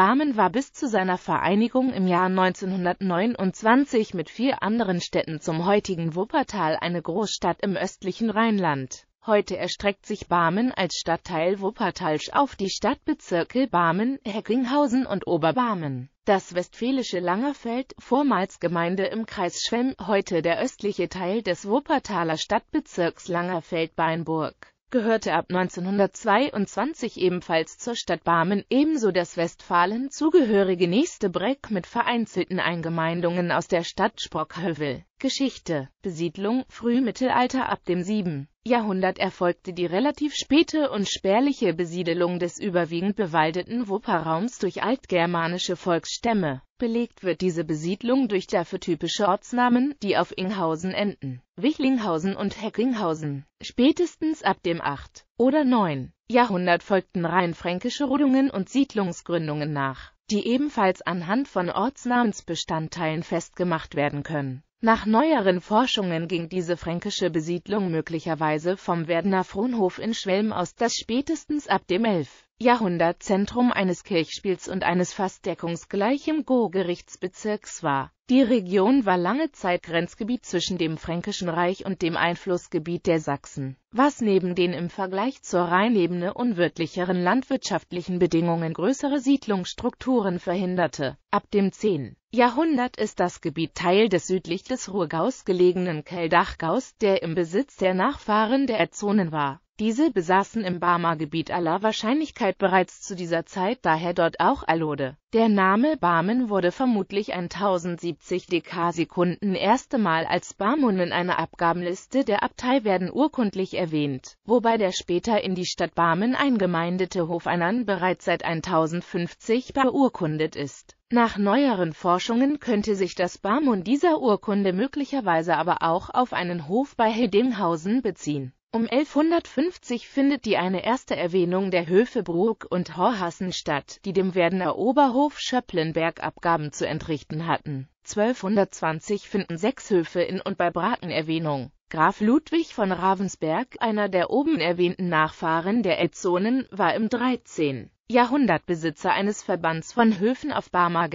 Barmen war bis zu seiner Vereinigung im Jahr 1929 mit vier anderen Städten zum heutigen Wuppertal eine Großstadt im östlichen Rheinland. Heute erstreckt sich Barmen als Stadtteil Wuppertalsch auf die Stadtbezirke Barmen, Heckinghausen und Oberbarmen. Das westfälische Langerfeld, vormals Gemeinde im Kreis Schwemm, heute der östliche Teil des Wuppertaler Stadtbezirks Langerfeld-Beinburg gehörte ab 1922 ebenfalls zur Stadt Barmen, ebenso das Westfalen zugehörige nächste Breck mit vereinzelten Eingemeindungen aus der Stadt Sprockhövel Geschichte, Besiedlung, Frühmittelalter ab dem 7. Jahrhundert erfolgte die relativ späte und spärliche Besiedelung des überwiegend bewaldeten Wupperraums durch altgermanische Volksstämme. Belegt wird diese Besiedlung durch dafür typische Ortsnamen, die auf Inghausen enden, Wichlinghausen und Heckinghausen. Spätestens ab dem 8. oder 9. Jahrhundert folgten rein fränkische Rodungen und Siedlungsgründungen nach, die ebenfalls anhand von Ortsnamensbestandteilen festgemacht werden können nach neueren Forschungen ging diese fränkische Besiedlung möglicherweise vom Werdener Fronhof in Schwelm aus, das spätestens ab dem 11. Jahrhundertzentrum eines Kirchspiels und eines fast deckungsgleichen Go-Gerichtsbezirks war. Die Region war lange Zeit Grenzgebiet zwischen dem Fränkischen Reich und dem Einflussgebiet der Sachsen, was neben den im Vergleich zur Rheinebene unwirtlicheren landwirtschaftlichen Bedingungen größere Siedlungsstrukturen verhinderte. Ab dem 10. Jahrhundert ist das Gebiet Teil des südlich des Ruhrgaus gelegenen Keldachgaus, der im Besitz der Nachfahren der Erzonen war diese besaßen im Barmer Gebiet aller Wahrscheinlichkeit bereits zu dieser Zeit daher dort auch Alode. Der Name Barmen wurde vermutlich 1070 Dekasekunden erste Mal als Barmun in einer Abgabenliste der Abtei werden urkundlich erwähnt, wobei der später in die Stadt Barmen eingemeindete Hof bereits seit 1050 beurkundet ist. Nach neueren Forschungen könnte sich das Barmun dieser Urkunde möglicherweise aber auch auf einen Hof bei Hedinghausen beziehen um 1150 findet die eine erste Erwähnung der Höfe Brug und Horhassen statt, die dem Werdener Oberhof Schöpplenberg Abgaben zu entrichten hatten. 1220 finden sechs Höfe in und bei Braken Erwähnung. Graf Ludwig von Ravensberg, einer der oben erwähnten Nachfahren der Edzonen, war im 13. Jahrhundert Besitzer eines Verbands von Höfen auf Barmer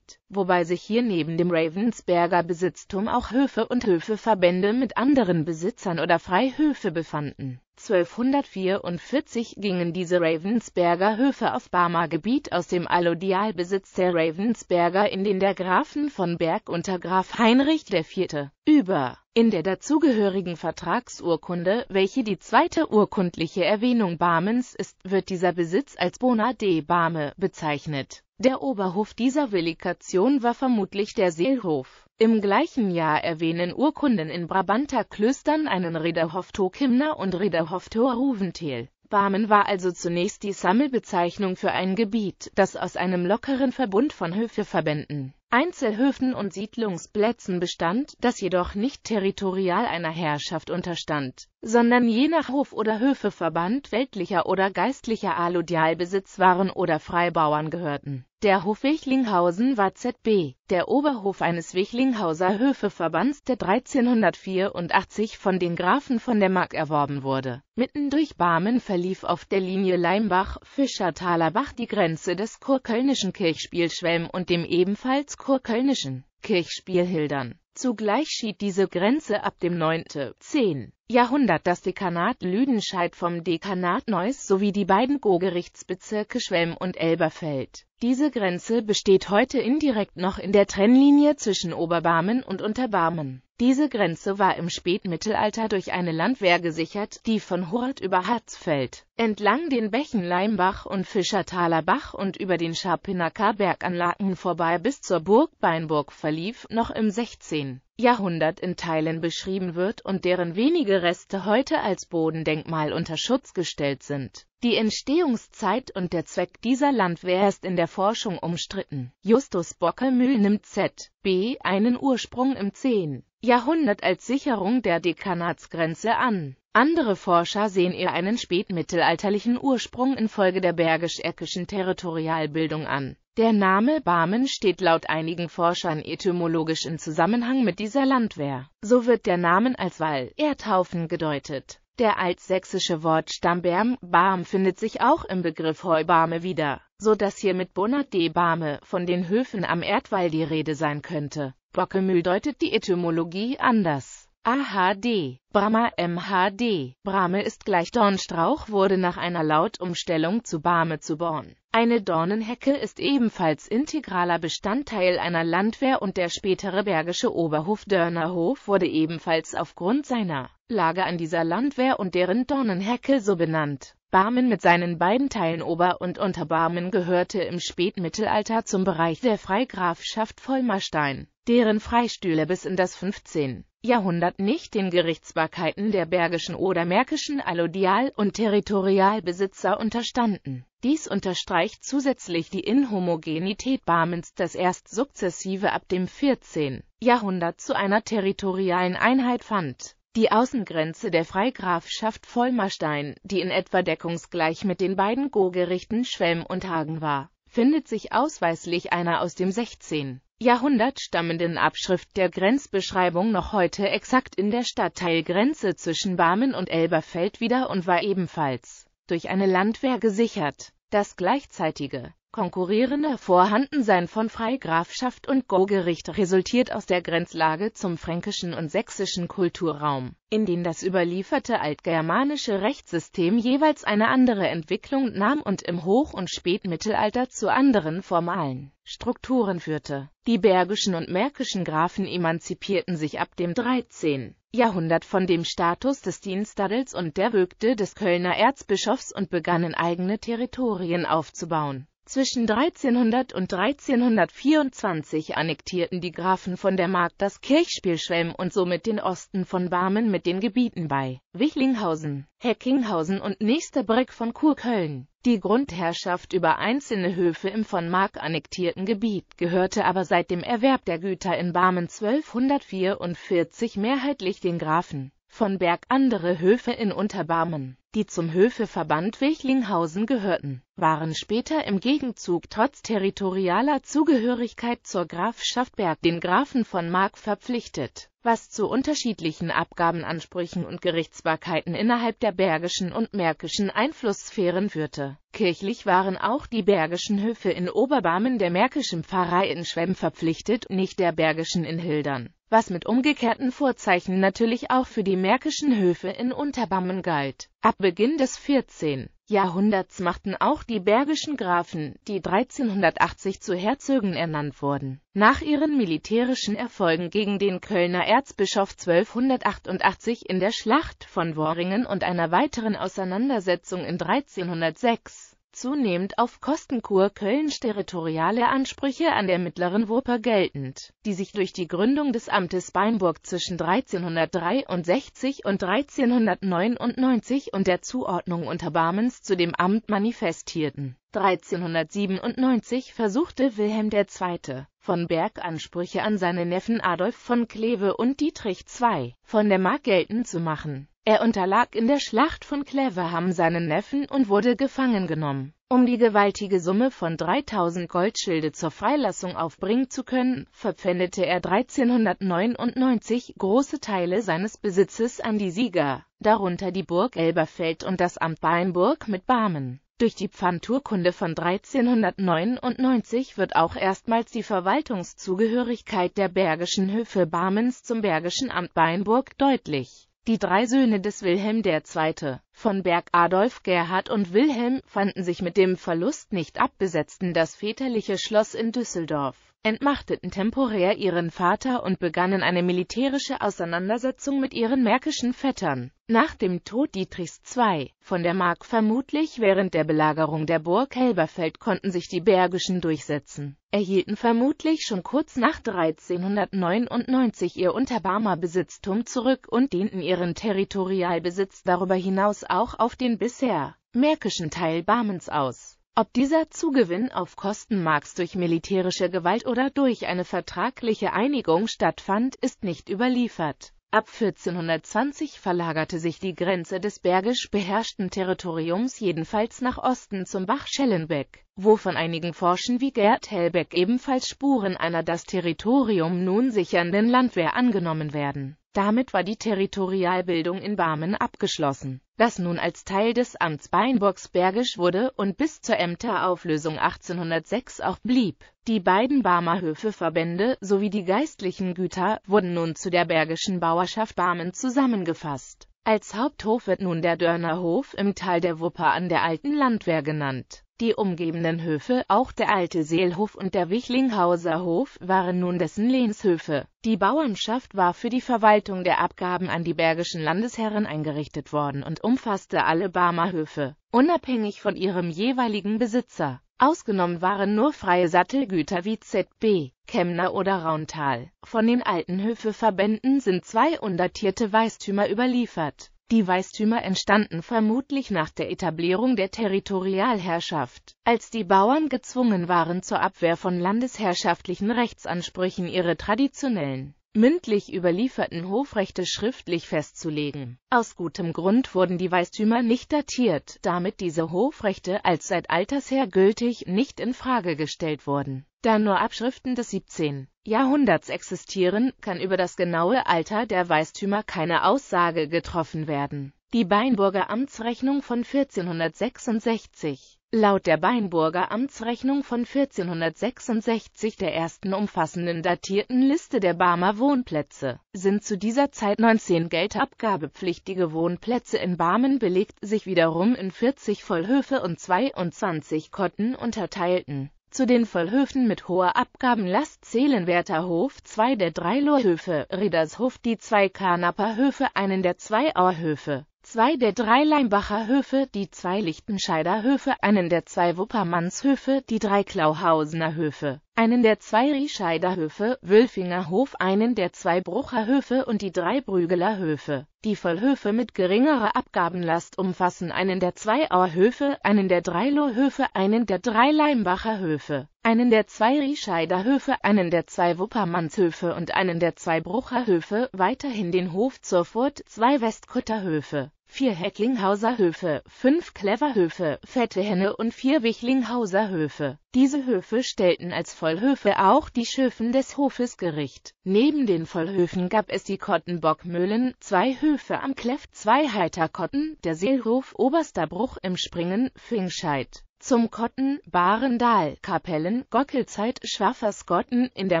wobei sich hier neben dem Ravensberger Besitztum auch Höfe und Höfeverbände mit anderen Besitzern oder Freihöfe befanden 1244 gingen diese Ravensberger Höfe auf Barmer Gebiet aus dem Allodialbesitz der Ravensberger in den der Grafen von Berg unter Graf Heinrich IV. über. In der dazugehörigen Vertragsurkunde, welche die zweite urkundliche Erwähnung Barmens ist, wird dieser Besitz als Bona de Barme bezeichnet der Oberhof dieser Velikation war vermutlich der Seelhof. Im gleichen Jahr erwähnen Urkunden in Brabanter Klöstern einen Rederhof Tokimner und Rederhof Ruventel. Barmen war also zunächst die Sammelbezeichnung für ein Gebiet, das aus einem lockeren Verbund von Höfeverbänden, Einzelhöfen und Siedlungsplätzen bestand, das jedoch nicht territorial einer Herrschaft unterstand sondern je nach Hof oder Höfeverband weltlicher oder geistlicher Allodialbesitz waren oder Freibauern gehörten. Der Hof Wichlinghausen war ZB, der Oberhof eines Wichlinghauser Höfeverbands, der 1384 von den Grafen von der Mark erworben wurde. Mitten durch Barmen verlief auf der Linie Leimbach-Fischertaler Bach die Grenze des kurkölnischen Kirchspielschwelm und dem ebenfalls kurkölnischen Kirchspielhildern. Zugleich schied diese Grenze ab dem 9.10. Jahrhundert das Dekanat Lüdenscheid vom Dekanat Neuss sowie die beiden Go-Gerichtsbezirke Schwelm und Elberfeld diese Grenze besteht heute indirekt noch in der Trennlinie zwischen Oberbarmen und Unterbarmen. Diese Grenze war im Spätmittelalter durch eine Landwehr gesichert, die von Hurt über Harzfeld entlang den Bächen Leimbach und Fischertaler Bach und über den Scharpinacker Berganlagen vorbei bis zur Burg Beinburg verlief, noch im 16. Jahrhundert in Teilen beschrieben wird und deren wenige Reste heute als Bodendenkmal unter Schutz gestellt sind. Die Entstehungszeit und der Zweck dieser Landwehr ist in der Forschung umstritten. Justus Bockelmühl nimmt Z.B. einen Ursprung im 10. Jahrhundert als Sicherung der Dekanatsgrenze an. Andere Forscher sehen ihr einen spätmittelalterlichen Ursprung infolge der bergisch-eckischen Territorialbildung an. Der Name Barmen steht laut einigen Forschern etymologisch in Zusammenhang mit dieser Landwehr. So wird der Namen als Wall, Erdhaufen gedeutet. Der altsächsische Wort Stammbärm, Barm findet sich auch im Begriff Heubarme wieder, so dass hier mit Bonat de Barme von den Höfen am Erdwall die Rede sein könnte. Bockemühl deutet die Etymologie anders. AHD, Brahma MHD, Brahme ist gleich Dornstrauch, wurde nach einer Lautumstellung zu Barme zu Born. Eine Dornenhecke ist ebenfalls integraler Bestandteil einer Landwehr und der spätere bergische Oberhof Dörnerhof wurde ebenfalls aufgrund seiner Lager an dieser Landwehr und deren Dornenhecke so benannt. Barmen mit seinen beiden Teilen Ober- und Unterbarmen gehörte im Spätmittelalter zum Bereich der Freigrafschaft Vollmerstein, deren Freistühle bis in das 15. Jahrhundert nicht den Gerichtsbarkeiten der bergischen oder märkischen Allodial- und Territorialbesitzer unterstanden. Dies unterstreicht zusätzlich die Inhomogenität Barmens, das erst sukzessive ab dem 14. Jahrhundert zu einer territorialen Einheit fand die Außengrenze der Freigrafschaft Volmarstein, die in etwa deckungsgleich mit den beiden Go-Gerichten Schwelm und Hagen war, findet sich ausweislich einer aus dem 16. Jahrhundert stammenden Abschrift der Grenzbeschreibung noch heute exakt in der Stadtteilgrenze zwischen Barmen und Elberfeld wieder und war ebenfalls durch eine Landwehr gesichert. Das gleichzeitige konkurrierender Vorhandensein von Freigrafschaft und Gauggericht resultiert aus der Grenzlage zum fränkischen und sächsischen Kulturraum, in den das überlieferte altgermanische Rechtssystem jeweils eine andere Entwicklung nahm und im Hoch- und Spätmittelalter zu anderen formalen Strukturen führte. Die bergischen und märkischen Grafen emanzipierten sich ab dem 13. Jahrhundert von dem Status des Dienstadels und der Vögte des Kölner Erzbischofs und begannen eigene Territorien aufzubauen zwischen 1300 und 1324 annektierten die Grafen von der Mark das Kirchspiel Schwelm und somit den Osten von Barmen mit den Gebieten bei Wichlinghausen, Heckinghausen und Nächsterbrück von Kurköln. Die Grundherrschaft über einzelne Höfe im von Mark annektierten Gebiet gehörte aber seit dem Erwerb der Güter in Barmen 1244 mehrheitlich den Grafen von Berg andere Höfe in Unterbarmen, die zum Höfeverband Wichlinghausen gehörten, waren später im Gegenzug trotz territorialer Zugehörigkeit zur Grafschaft Berg den Grafen von Mark verpflichtet, was zu unterschiedlichen Abgabenansprüchen und Gerichtsbarkeiten innerhalb der bergischen und märkischen Einflusssphären führte. Kirchlich waren auch die bergischen Höfe in Oberbarmen der märkischen Pfarrei in Schwemm verpflichtet, nicht der bergischen in Hildern was mit umgekehrten Vorzeichen natürlich auch für die märkischen Höfe in Unterbammen galt. Ab Beginn des 14. Jahrhunderts machten auch die bergischen Grafen, die 1380 zu Herzögen ernannt wurden. Nach ihren militärischen Erfolgen gegen den Kölner Erzbischof 1288 in der Schlacht von Worringen und einer weiteren Auseinandersetzung in 1306 zunehmend auf Kostenkur Kölns territoriale Ansprüche an der mittleren Wupper geltend, die sich durch die Gründung des Amtes Beinburg zwischen 1363 und 1399 und der Zuordnung unter Barmens zu dem Amt manifestierten. 1397 versuchte Wilhelm II. von Berg Ansprüche an seine Neffen Adolf von Kleve und Dietrich II. von der Mark geltend zu machen er unterlag in der Schlacht von Cleverham seinen Neffen und wurde gefangen genommen. Um die gewaltige Summe von 3000 Goldschilde zur Freilassung aufbringen zu können, verpfändete er 1399 große Teile seines Besitzes an die Sieger, darunter die Burg Elberfeld und das Amt Beinburg mit Barmen. Durch die Pfandurkunde von 1399 wird auch erstmals die Verwaltungszugehörigkeit der bergischen Höfe Barmens zum bergischen Amt Beinburg deutlich die drei Söhne des Wilhelm II. von Berg Adolf Gerhard und Wilhelm fanden sich mit dem Verlust nicht abbesetzten das väterliche Schloss in Düsseldorf entmachteten temporär ihren Vater und begannen eine militärische Auseinandersetzung mit ihren märkischen Vettern. Nach dem Tod Dietrichs II von der Mark vermutlich während der Belagerung der Burg Helberfeld konnten sich die Bergischen durchsetzen, erhielten vermutlich schon kurz nach 1399 ihr Unterbarmer Besitztum zurück und dehnten ihren Territorialbesitz darüber hinaus auch auf den bisher märkischen Teil Barmens aus ob dieser Zugewinn auf Kosten Marx durch militärische Gewalt oder durch eine vertragliche Einigung stattfand, ist nicht überliefert. Ab 1420 verlagerte sich die Grenze des bergisch beherrschten Territoriums jedenfalls nach Osten zum Bach Schellenbeck wo von einigen forschen wie Gerd Helbeck ebenfalls Spuren einer das Territorium nun sichernden Landwehr angenommen werden. Damit war die Territorialbildung in Barmen abgeschlossen, das nun als Teil des Amts Beinburgsbergisch wurde und bis zur Ämterauflösung 1806 auch blieb. Die beiden Barmer Höfeverbände sowie die geistlichen Güter wurden nun zu der Bergischen Bauerschaft Barmen zusammengefasst. Als Haupthof wird nun der Dörnerhof im Tal der Wupper an der alten Landwehr genannt. Die umgebenden Höfe, auch der alte Seelhof und der Wichlinghauser Hof, waren nun dessen Lehnshöfe. Die Bauernschaft war für die Verwaltung der Abgaben an die bergischen Landesherren eingerichtet worden und umfasste alle Barmer Höfe, unabhängig von ihrem jeweiligen Besitzer. Ausgenommen waren nur freie Sattelgüter wie ZB, Kemner oder Rauntal. Von den alten Höfeverbänden sind zwei undatierte Weistümer überliefert die Weißtümer entstanden vermutlich nach der Etablierung der Territorialherrschaft, als die Bauern gezwungen waren zur Abwehr von landesherrschaftlichen Rechtsansprüchen ihre traditionellen mündlich überlieferten Hofrechte schriftlich festzulegen. Aus gutem Grund wurden die Weistümer nicht datiert, damit diese Hofrechte als seit alters her gültig nicht in Frage gestellt wurden. Da nur Abschriften des 17. Jahrhunderts existieren, kann über das genaue Alter der Weistümer keine Aussage getroffen werden die Beinburger Amtsrechnung von 1466 Laut der Beinburger Amtsrechnung von 1466 der ersten umfassenden datierten Liste der Barmer Wohnplätze sind zu dieser Zeit 19 geldabgabepflichtige Wohnplätze in Barmen belegt, sich wiederum in 40 Vollhöfe und 22 Kotten unterteilten. Zu den Vollhöfen mit hoher Abgabenlast zählen Werterhof, zwei der drei Lohrhöfe, Riedershof, die zwei Karnapperhöfe, einen der zwei Auerhöfe, zwei der drei Leimbacher Höfe, die zwei Lichtenscheider Höfe, einen der zwei Wuppermannshöfe, die drei Klauhausener Höfe, einen der zwei Riescheider Höfe, Wülfinger Hof, einen der zwei Brucher Höfe und die drei Brügeler Höfe. Die Vollhöfe mit geringerer Abgabenlast umfassen einen der zwei Auerhöfe, einen der drei Lohöfe, einen der drei Leimbacher Höfe, einen der zwei Riescheider Höfe, einen der zwei Wuppermannshöfe und einen der zwei Brucher Höfe, weiterhin den Hof zur Furt, zwei Westkutter Höfe vier Hecklinghauser Höfe, fünf Cleverhöfe, Fette Henne und vier Wichlinghauser Höfe. Diese Höfe stellten als Vollhöfe auch die Schöfen des Hofes Gericht. Neben den Vollhöfen gab es die Kottenbockmühlen, zwei Höfe am Kleft, zwei Heiterkotten, der Seelhof Obersterbruch im Springen, Fingscheid. Zum Kotten, Barendal, Kapellen, Gockelzeit, Schwafferskotten in der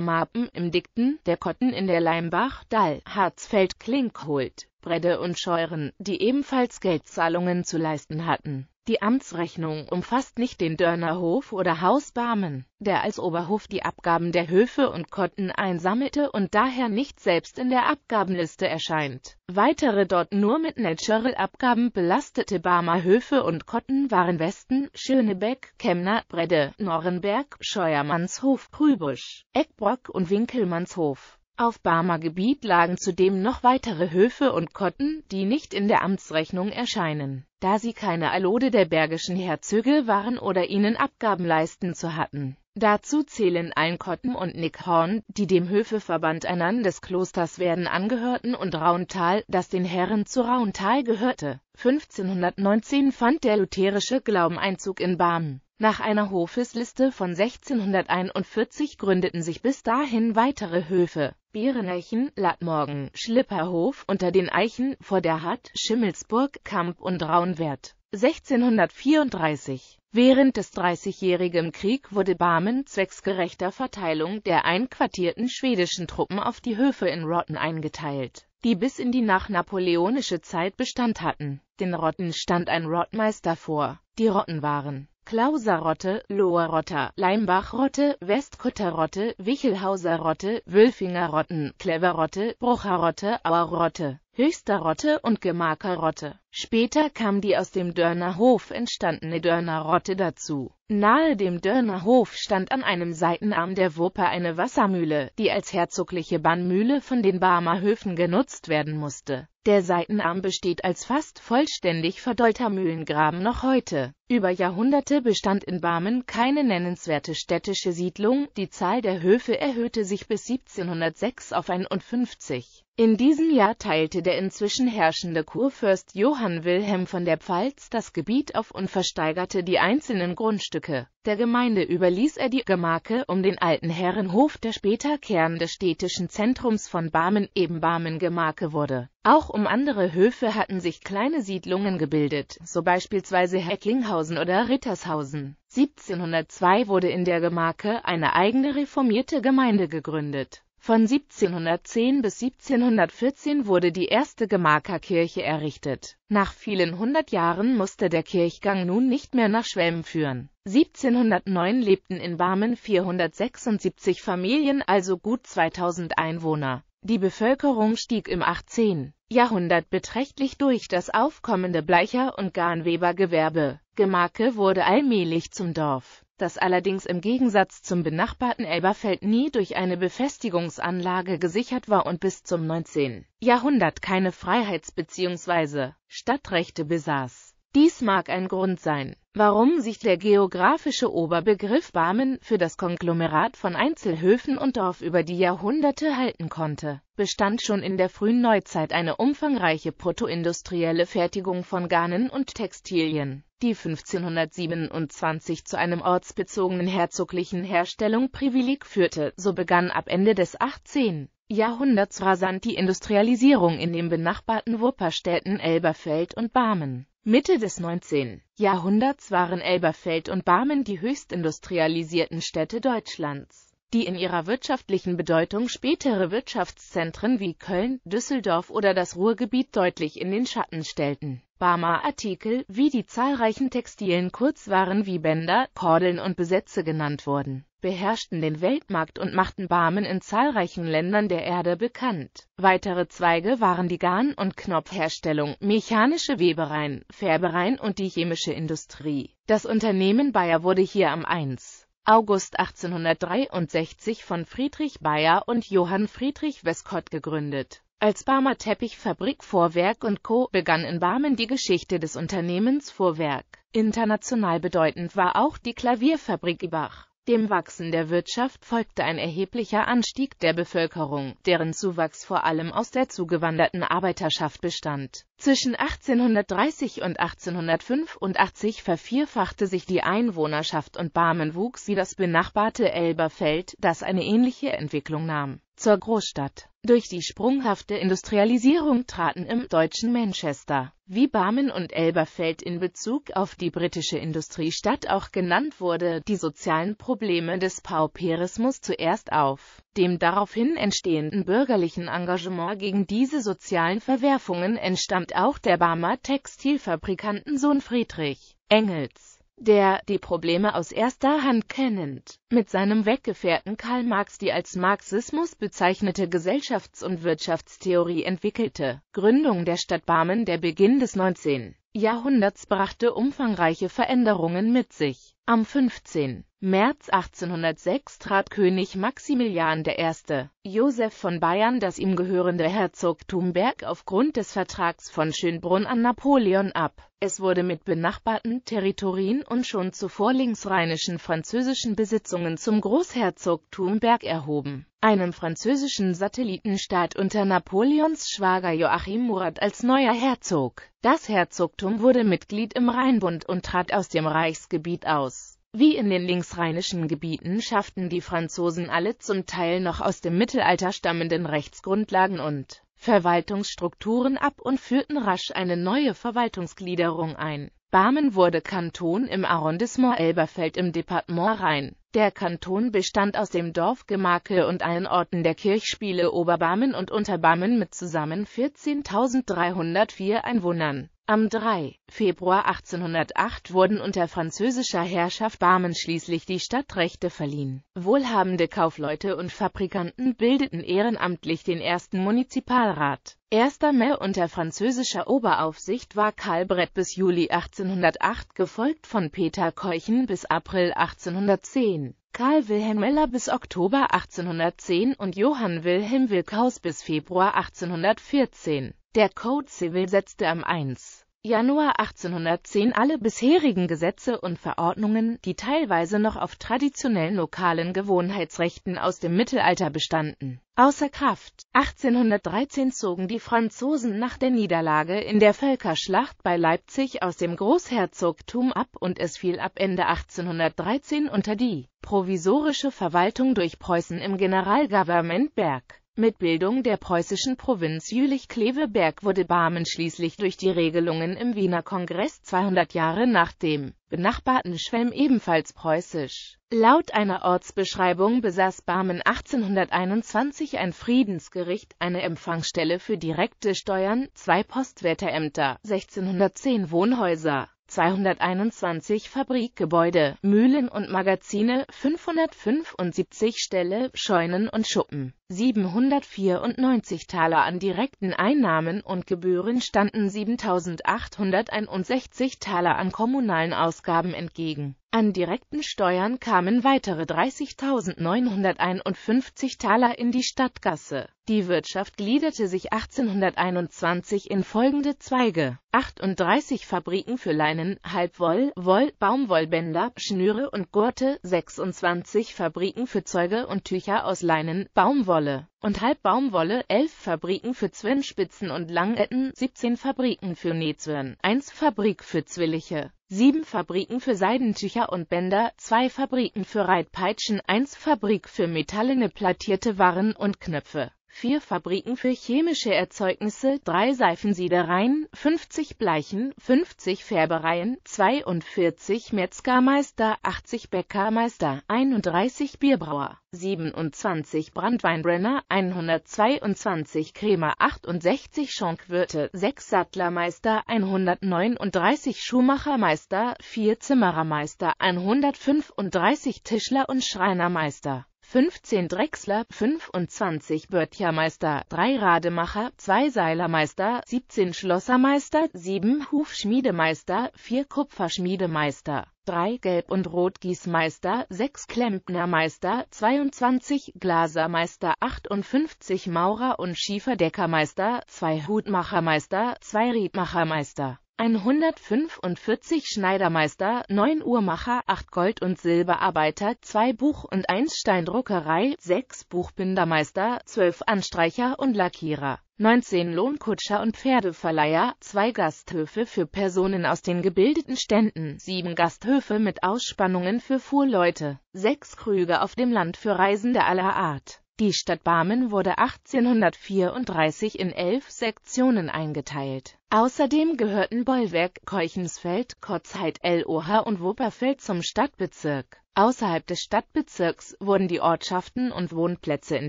Marpen im Dickten, der Kotten in der Leimbach, Dall, Harzfeld, Klinkholt. Brede und Scheuren, die ebenfalls Geldzahlungen zu leisten hatten. Die Amtsrechnung umfasst nicht den Dörnerhof oder Haus Barmen, der als Oberhof die Abgaben der Höfe und Kotten einsammelte und daher nicht selbst in der Abgabenliste erscheint. Weitere dort nur mit Natural-Abgaben belastete Barmer Höfe und Kotten waren Westen, Schönebeck, Kemner, Bredde, Norrenberg, Scheuermannshof, Krübusch, Eckbrock und Winkelmannshof. Auf Barmer Gebiet lagen zudem noch weitere Höfe und Kotten, die nicht in der Amtsrechnung erscheinen, da sie keine Allode der bergischen Herzöge waren oder ihnen Abgaben leisten zu hatten. Dazu zählen Einkotten und Nickhorn, die dem Höfeverband Ernann des Klosters Werden angehörten, und Rauntal, das den Herren zu Rauntal gehörte. 1519 fand der lutherische Glauben Einzug in Barmen. Nach einer Hofesliste von 1641 gründeten sich bis dahin weitere Höfe. Biereneichen, Latmorgen, Schlipperhof unter den Eichen, vor der Hatt, Schimmelsburg, Kamp und Raunwert. 1634. Während des Dreißigjährigen Krieg wurde Barmen zwecks gerechter Verteilung der einquartierten schwedischen Truppen auf die Höfe in Rotten eingeteilt, die bis in die nachnapoleonische Zeit Bestand hatten. Den Rotten stand ein Rottmeister vor. Die Rotten waren Klauserrotte, Loherrotter, Leimbachrotte, Westkutterrotte, Wichelhauserrotte, Wülfingerrotten, Cleverrotte, Brucherrotte, Auerrotte. Höchster Rotte und Gemarker Rotte. Später kam die aus dem Dörner Hof entstandene Dörner Rotte dazu. Nahe dem Dörner Hof stand an einem Seitenarm der Wupper eine Wassermühle, die als herzogliche Bannmühle von den Barmer Höfen genutzt werden musste. Der Seitenarm besteht als fast vollständig verdollter Mühlengraben noch heute. Über Jahrhunderte bestand in Barmen keine nennenswerte städtische Siedlung, die Zahl der Höfe erhöhte sich bis 1706 auf 51. In diesem Jahr teilte der inzwischen herrschende Kurfürst Johann Wilhelm von der Pfalz das Gebiet auf und versteigerte die einzelnen Grundstücke. Der Gemeinde überließ er die Gemarke um den alten Herrenhof, der später Kern des städtischen Zentrums von Barmen eben Barmen-Gemarke wurde. Auch um andere Höfe hatten sich kleine Siedlungen gebildet, so beispielsweise Hecklinghausen oder Rittershausen. 1702 wurde in der Gemarke eine eigene reformierte Gemeinde gegründet von 1710 bis 1714 wurde die erste Gemarkerkirche errichtet. Nach vielen hundert Jahren musste der Kirchgang nun nicht mehr nach Schwelm führen. 1709 lebten in Barmen 476 Familien, also gut 2000 Einwohner. Die Bevölkerung stieg im 18. Jahrhundert beträchtlich durch das aufkommende Bleicher- und Garnwebergewerbe. Gemarke wurde allmählich zum Dorf das allerdings im Gegensatz zum benachbarten Elberfeld nie durch eine Befestigungsanlage gesichert war und bis zum 19. Jahrhundert keine Freiheits- bzw. Stadtrechte besaß. Dies mag ein Grund sein warum sich der geografische Oberbegriff Barmen für das Konglomerat von Einzelhöfen und Dorf über die Jahrhunderte halten konnte, bestand schon in der frühen Neuzeit eine umfangreiche protoindustrielle Fertigung von Garnen und Textilien, die 1527 zu einem ortsbezogenen herzoglichen Herstellung Privileg führte, so begann ab Ende des 18. Jahrhunderts rasant die Industrialisierung in den benachbarten Wupperstädten Elberfeld und Barmen. Mitte des 19. Jahrhunderts waren Elberfeld und Barmen die höchst industrialisierten Städte Deutschlands die in ihrer wirtschaftlichen Bedeutung spätere Wirtschaftszentren wie Köln, Düsseldorf oder das Ruhrgebiet deutlich in den Schatten stellten. Barmer Artikel, wie die zahlreichen textilen Kurzwaren wie Bänder, Kordeln und Besätze genannt wurden, beherrschten den Weltmarkt und machten Barmen in zahlreichen Ländern der Erde bekannt. Weitere Zweige waren die Garn- und Knopfherstellung, mechanische Webereien, Färbereien und die chemische Industrie. Das Unternehmen Bayer wurde hier am 1. August 1863 von Friedrich Bayer und Johann Friedrich Westcott gegründet. Als Barmer Teppichfabrik Vorwerk und Co. begann in Barmen die Geschichte des Unternehmens Vorwerk. International bedeutend war auch die Klavierfabrik Ibach. Dem Wachsen der Wirtschaft folgte ein erheblicher Anstieg der Bevölkerung, deren Zuwachs vor allem aus der zugewanderten Arbeiterschaft bestand. Zwischen 1830 und 1885 vervierfachte sich die Einwohnerschaft und Barmen wuchs wie das benachbarte Elberfeld, das eine ähnliche Entwicklung nahm, zur Großstadt. Durch die sprunghafte Industrialisierung traten im deutschen Manchester, wie Barmen und Elberfeld in Bezug auf die britische Industriestadt auch genannt wurde, die sozialen Probleme des Pauperismus zuerst auf dem daraufhin entstehenden bürgerlichen Engagement gegen diese sozialen Verwerfungen entstammt auch der Barmer Textilfabrikantensohn Friedrich Engels, der, die Probleme aus erster Hand kennend, mit seinem Weggefährten Karl Marx die als Marxismus bezeichnete Gesellschafts- und Wirtschaftstheorie entwickelte. Gründung der Stadt Barmen Der Beginn des 19. Jahrhunderts brachte umfangreiche Veränderungen mit sich. Am 15. März 1806 trat König Maximilian I. Joseph von Bayern das ihm gehörende Herzogtum Berg aufgrund des Vertrags von Schönbrunn an Napoleon ab. Es wurde mit benachbarten Territorien und schon zuvor linksrheinischen französischen Besitzungen zum Großherzogtum Berg erhoben einem französischen Satellitenstaat unter Napoleons Schwager Joachim Murat als neuer Herzog. Das Herzogtum wurde Mitglied im Rheinbund und trat aus dem Reichsgebiet aus. Wie in den linksrheinischen Gebieten schafften die Franzosen alle zum Teil noch aus dem Mittelalter stammenden Rechtsgrundlagen und Verwaltungsstrukturen ab und führten rasch eine neue Verwaltungsgliederung ein. Barmen wurde Kanton im Arrondissement Elberfeld im Departement Rhein. Der Kanton bestand aus dem Dorf Gemarke und allen Orten der Kirchspiele Oberbarmen und Unterbarmen mit zusammen 14.304 Einwohnern am 3. Februar 1808 wurden unter französischer Herrschaft Barmen schließlich die Stadtrechte verliehen. Wohlhabende Kaufleute und Fabrikanten bildeten ehrenamtlich den ersten Munizipalrat. Erster Mayor unter französischer Oberaufsicht war Karl Brett bis Juli 1808, gefolgt von Peter Keuchen bis April 1810. Karl Wilhelm Meller bis Oktober 1810 und Johann Wilhelm Wilkaus bis Februar 1814. Der Code Civil setzte am 1. Januar 1810 alle bisherigen Gesetze und Verordnungen, die teilweise noch auf traditionellen lokalen Gewohnheitsrechten aus dem Mittelalter bestanden, außer Kraft. 1813 zogen die Franzosen nach der Niederlage in der Völkerschlacht bei Leipzig aus dem Großherzogtum ab und es fiel ab Ende 1813 unter die provisorische Verwaltung durch Preußen im Generalgouvernement Berg. Mit Bildung der preußischen Provinz Jülich-Kleveberg wurde Barmen schließlich durch die Regelungen im Wiener Kongress 200 Jahre nach dem benachbarten Schwelm ebenfalls preußisch. Laut einer Ortsbeschreibung besaß Barmen 1821 ein Friedensgericht, eine Empfangsstelle für direkte Steuern, zwei Postwärterämter, 1610 Wohnhäuser 221 Fabrikgebäude, Mühlen und Magazine, 575 Ställe, Scheunen und Schuppen. 794 Taler an direkten Einnahmen und Gebühren standen 7.861 Taler an kommunalen Ausgaben entgegen an direkten Steuern kamen weitere 30.951 Taler in die Stadtgasse. Die Wirtschaft gliederte sich 1821 in folgende Zweige. 38 Fabriken für Leinen, Halbwoll, Woll, Baumwollbänder, Schnüre und Gurte, 26 Fabriken für Zeuge und Tücher aus Leinen, Baumwolle und Halbbaumwolle, 11 Fabriken für Zwirnspitzen und Langetten, 17 Fabriken für Nähzwirn, 1 Fabrik für Zwilliche, sieben Fabriken für Seidentücher und Bänder, zwei Fabriken für Reitpeitschen, eins Fabrik für metallene plattierte Waren und Knöpfe vier Fabriken für chemische Erzeugnisse, drei Seifensiedereien, 50 Bleichen, 50 Färbereien, 42 Metzgermeister, 80 Bäckermeister, 31 Bierbrauer, 27 Brandweinbrenner, 122 Krämer, 68 Schonkwirte, 6 Sattlermeister, 139 Schuhmachermeister, 4 Zimmerermeister, 135 Tischler und Schreinermeister. 15 Drechsler, 25 Böttchermeister, 3 Rademacher, 2 Seilermeister, 17 Schlossermeister, 7 Hufschmiedemeister, 4 Kupferschmiedemeister, 3 Gelb- und Rotgießmeister, 6 Klempnermeister, 22 Glasermeister, 58 Maurer- und Schieferdeckermeister, 2 Hutmachermeister, 2 Riedmachermeister. 145 Schneidermeister, 9 Uhrmacher, 8 Gold- und Silberarbeiter, 2 Buch- und 1 Steindruckerei, 6 Buchbindermeister, 12 Anstreicher und Lackierer, 19 Lohnkutscher und Pferdeverleiher, 2 Gasthöfe für Personen aus den gebildeten Ständen, 7 Gasthöfe mit Ausspannungen für Fuhrleute, 6 Krüge auf dem Land für Reisende aller Art. Die Stadt Barmen wurde 1834 in elf Sektionen eingeteilt. Außerdem gehörten Bollwerk, Keuchensfeld, Kotzheit, LOH und Wupperfeld zum Stadtbezirk. Außerhalb des Stadtbezirks wurden die Ortschaften und Wohnplätze in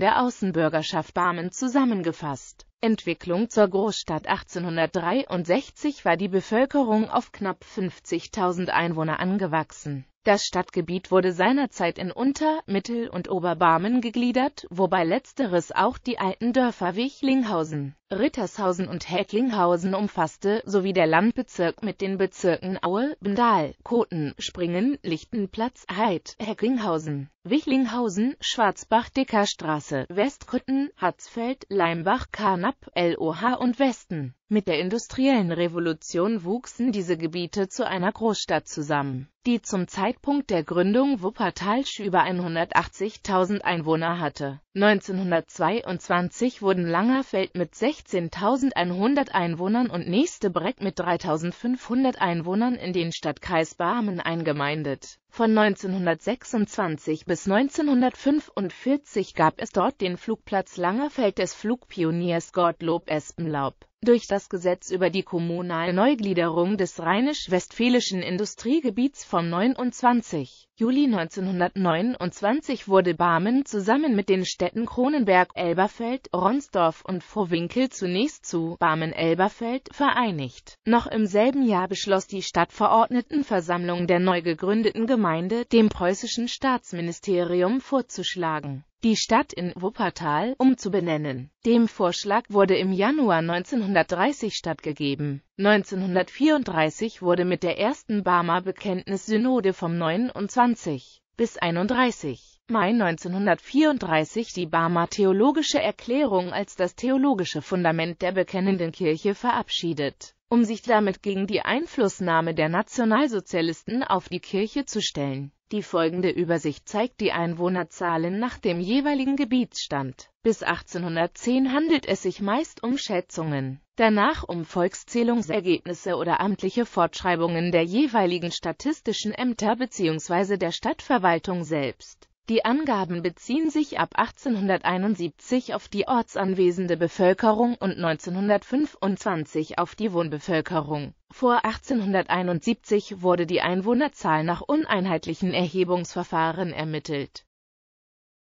der Außenbürgerschaft Barmen zusammengefasst. Entwicklung zur Großstadt 1863 war die Bevölkerung auf knapp 50.000 Einwohner angewachsen. Das Stadtgebiet wurde seinerzeit in Unter-, Mittel- und Oberbarmen gegliedert, wobei letzteres auch die alten Dörfer Wichlinghausen, Rittershausen und Häcklinghausen umfasste, sowie der Landbezirk mit den Bezirken Aue, Bendal, Koten, Springen, Lichtenplatz, Heid, Häcklinghausen Wichlinghausen, Schwarzbach, Dicker Westkutten, Hatzfeld, Leimbach, Karnapp, LOH und Westen. Mit der industriellen Revolution wuchsen diese Gebiete zu einer Großstadt zusammen, die zum Zeitpunkt der Gründung Wuppertalsch über 180.000 Einwohner hatte. 1922 wurden Langerfeld mit 16.100 Einwohnern und nächste Breck mit 3.500 Einwohnern in den Stadtkreis Barmen eingemeindet von 1926 bis 1945 gab es dort den Flugplatz Langerfeld des Flugpioniers Gottlob Espenlaub. Durch das Gesetz über die kommunale Neugliederung des rheinisch-westfälischen Industriegebiets vom 29. Juli 1929 wurde Barmen zusammen mit den Städten Kronenberg, Elberfeld, Ronsdorf und Vorwinkel zunächst zu Barmen-Elberfeld vereinigt. Noch im selben Jahr beschloss die Stadtverordnetenversammlung der neu gegründeten Gemeinde, dem preußischen Staatsministerium vorzuschlagen die Stadt in Wuppertal umzubenennen. Dem Vorschlag wurde im Januar 1930 stattgegeben. 1934 wurde mit der ersten Barmer Bekenntnissynode vom 29 bis 31 Mai 1934 die Barmer Theologische Erklärung als das theologische Fundament der Bekennenden Kirche verabschiedet um sich damit gegen die Einflussnahme der Nationalsozialisten auf die Kirche zu stellen. Die folgende Übersicht zeigt die Einwohnerzahlen nach dem jeweiligen Gebietsstand. Bis 1810 handelt es sich meist um Schätzungen, danach um Volkszählungsergebnisse oder amtliche Fortschreibungen der jeweiligen statistischen Ämter bzw. der Stadtverwaltung selbst. Die Angaben beziehen sich ab 1871 auf die ortsanwesende Bevölkerung und 1925 auf die Wohnbevölkerung. Vor 1871 wurde die Einwohnerzahl nach uneinheitlichen Erhebungsverfahren ermittelt